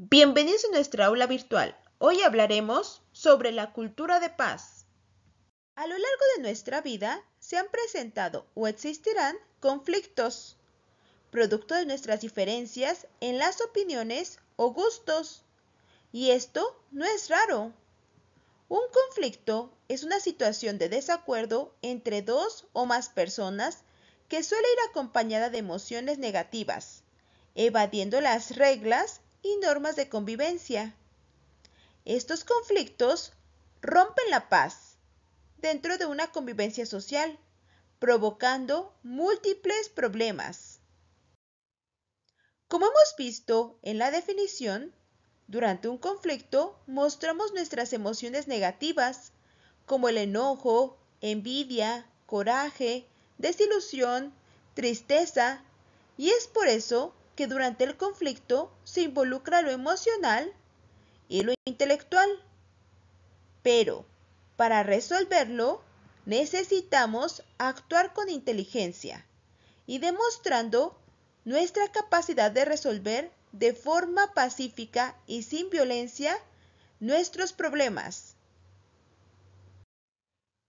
Bienvenidos a nuestra aula virtual. Hoy hablaremos sobre la cultura de paz. A lo largo de nuestra vida se han presentado o existirán conflictos, producto de nuestras diferencias en las opiniones o gustos. Y esto no es raro. Un conflicto es una situación de desacuerdo entre dos o más personas que suele ir acompañada de emociones negativas, evadiendo las reglas y normas de convivencia. Estos conflictos rompen la paz dentro de una convivencia social, provocando múltiples problemas. Como hemos visto en la definición, durante un conflicto mostramos nuestras emociones negativas, como el enojo, envidia, coraje, desilusión, tristeza, y es por eso que durante el conflicto se involucra lo emocional y lo intelectual. Pero, para resolverlo, necesitamos actuar con inteligencia y demostrando nuestra capacidad de resolver de forma pacífica y sin violencia nuestros problemas.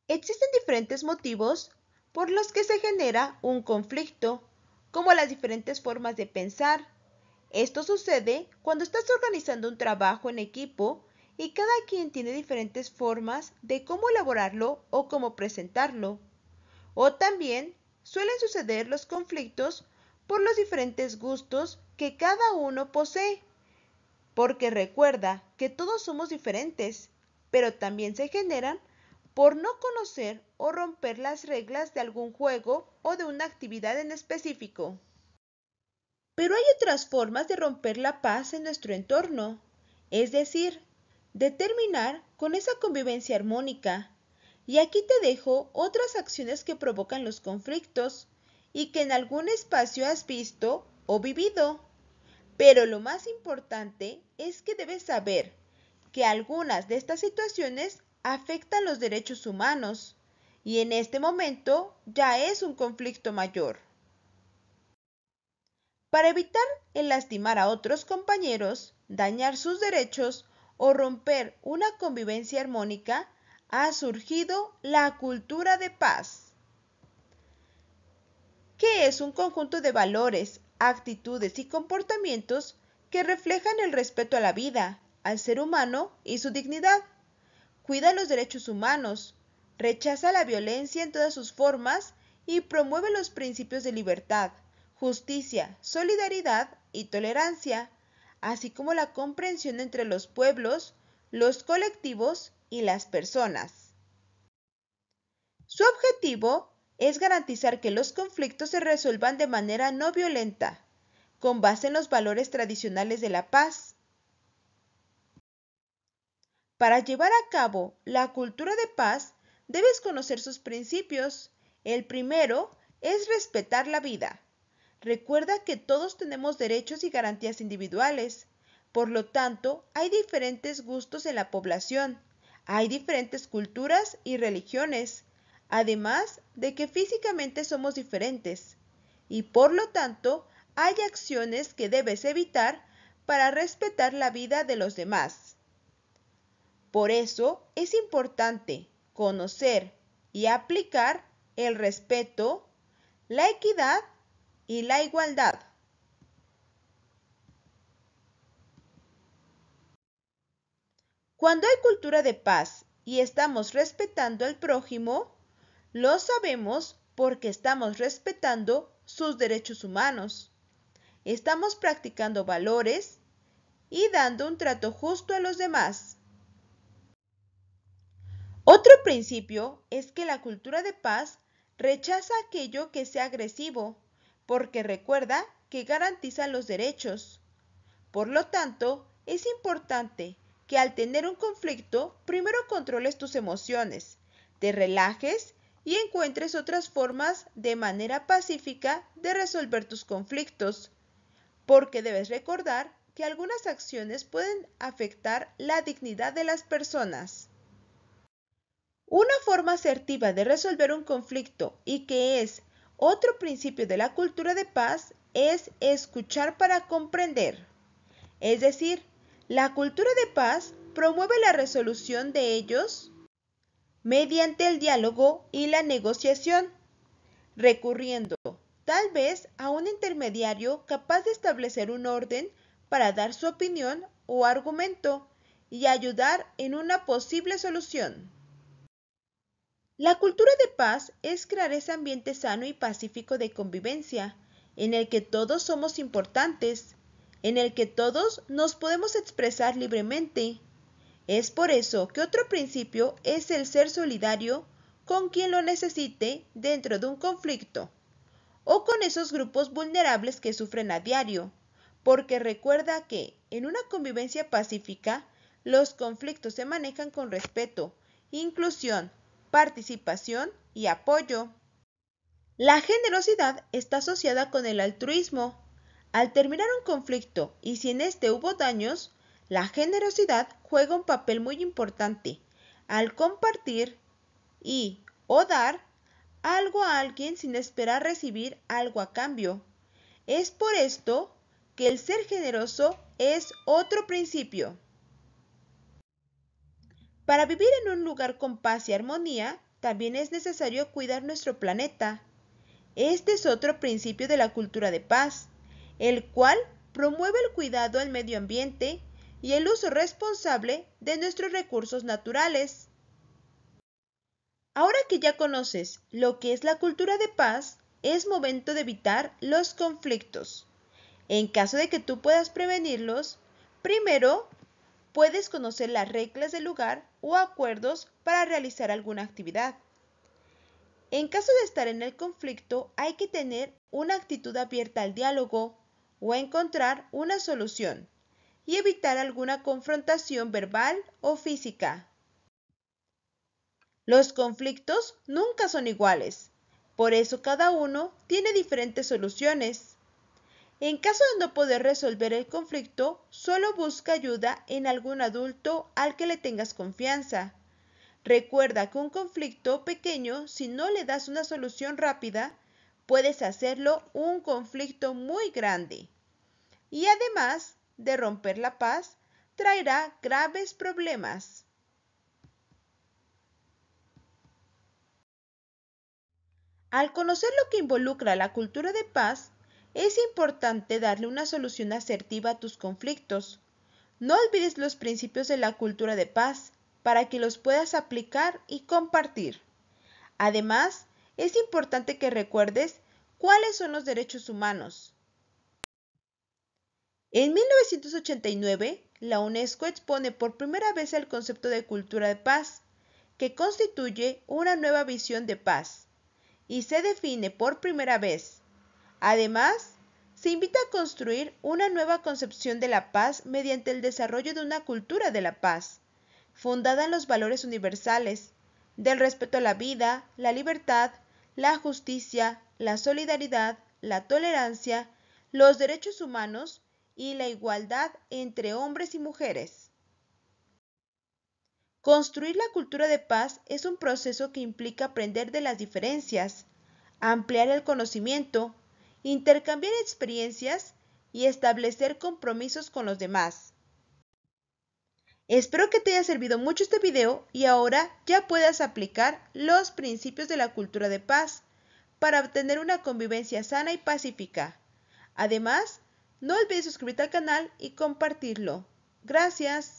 Existen diferentes motivos por los que se genera un conflicto como las diferentes formas de pensar. Esto sucede cuando estás organizando un trabajo en equipo y cada quien tiene diferentes formas de cómo elaborarlo o cómo presentarlo. O también suelen suceder los conflictos por los diferentes gustos que cada uno posee. Porque recuerda que todos somos diferentes, pero también se generan por no conocer o romper las reglas de algún juego o de una actividad en específico. Pero hay otras formas de romper la paz en nuestro entorno, es decir, de terminar con esa convivencia armónica. Y aquí te dejo otras acciones que provocan los conflictos y que en algún espacio has visto o vivido. Pero lo más importante es que debes saber que algunas de estas situaciones afecta los derechos humanos y en este momento ya es un conflicto mayor. Para evitar el lastimar a otros compañeros, dañar sus derechos o romper una convivencia armónica, ha surgido la cultura de paz, que es un conjunto de valores, actitudes y comportamientos que reflejan el respeto a la vida, al ser humano y su dignidad cuida los derechos humanos, rechaza la violencia en todas sus formas y promueve los principios de libertad, justicia, solidaridad y tolerancia, así como la comprensión entre los pueblos, los colectivos y las personas. Su objetivo es garantizar que los conflictos se resuelvan de manera no violenta, con base en los valores tradicionales de la paz, para llevar a cabo la cultura de paz, debes conocer sus principios. El primero es respetar la vida. Recuerda que todos tenemos derechos y garantías individuales. Por lo tanto, hay diferentes gustos en la población, hay diferentes culturas y religiones, además de que físicamente somos diferentes. Y por lo tanto, hay acciones que debes evitar para respetar la vida de los demás. Por eso es importante conocer y aplicar el respeto, la equidad y la igualdad. Cuando hay cultura de paz y estamos respetando al prójimo, lo sabemos porque estamos respetando sus derechos humanos. Estamos practicando valores y dando un trato justo a los demás. Otro principio es que la cultura de paz rechaza aquello que sea agresivo, porque recuerda que garantiza los derechos. Por lo tanto, es importante que al tener un conflicto, primero controles tus emociones, te relajes y encuentres otras formas de manera pacífica de resolver tus conflictos, porque debes recordar que algunas acciones pueden afectar la dignidad de las personas. Una forma asertiva de resolver un conflicto y que es otro principio de la cultura de paz es escuchar para comprender. Es decir, la cultura de paz promueve la resolución de ellos mediante el diálogo y la negociación, recurriendo tal vez a un intermediario capaz de establecer un orden para dar su opinión o argumento y ayudar en una posible solución. La cultura de paz es crear ese ambiente sano y pacífico de convivencia, en el que todos somos importantes, en el que todos nos podemos expresar libremente. Es por eso que otro principio es el ser solidario con quien lo necesite dentro de un conflicto o con esos grupos vulnerables que sufren a diario, porque recuerda que en una convivencia pacífica los conflictos se manejan con respeto, inclusión, participación y apoyo. La generosidad está asociada con el altruismo. Al terminar un conflicto y si en este hubo daños, la generosidad juega un papel muy importante. Al compartir y o dar algo a alguien sin esperar recibir algo a cambio. Es por esto que el ser generoso es otro principio. Para vivir en un lugar con paz y armonía, también es necesario cuidar nuestro planeta. Este es otro principio de la cultura de paz, el cual promueve el cuidado al medio ambiente y el uso responsable de nuestros recursos naturales. Ahora que ya conoces lo que es la cultura de paz, es momento de evitar los conflictos. En caso de que tú puedas prevenirlos, primero Puedes conocer las reglas del lugar o acuerdos para realizar alguna actividad. En caso de estar en el conflicto, hay que tener una actitud abierta al diálogo o encontrar una solución y evitar alguna confrontación verbal o física. Los conflictos nunca son iguales, por eso cada uno tiene diferentes soluciones. En caso de no poder resolver el conflicto, solo busca ayuda en algún adulto al que le tengas confianza. Recuerda que un conflicto pequeño, si no le das una solución rápida, puedes hacerlo un conflicto muy grande. Y además de romper la paz, traerá graves problemas. Al conocer lo que involucra la cultura de paz, es importante darle una solución asertiva a tus conflictos. No olvides los principios de la cultura de paz para que los puedas aplicar y compartir. Además, es importante que recuerdes cuáles son los derechos humanos. En 1989, la UNESCO expone por primera vez el concepto de cultura de paz, que constituye una nueva visión de paz, y se define por primera vez Además, se invita a construir una nueva concepción de la paz mediante el desarrollo de una cultura de la paz, fundada en los valores universales, del respeto a la vida, la libertad, la justicia, la solidaridad, la tolerancia, los derechos humanos y la igualdad entre hombres y mujeres. Construir la cultura de paz es un proceso que implica aprender de las diferencias, ampliar el conocimiento, intercambiar experiencias y establecer compromisos con los demás. Espero que te haya servido mucho este video y ahora ya puedas aplicar los principios de la cultura de paz para obtener una convivencia sana y pacífica. Además, no olvides suscribirte al canal y compartirlo. Gracias.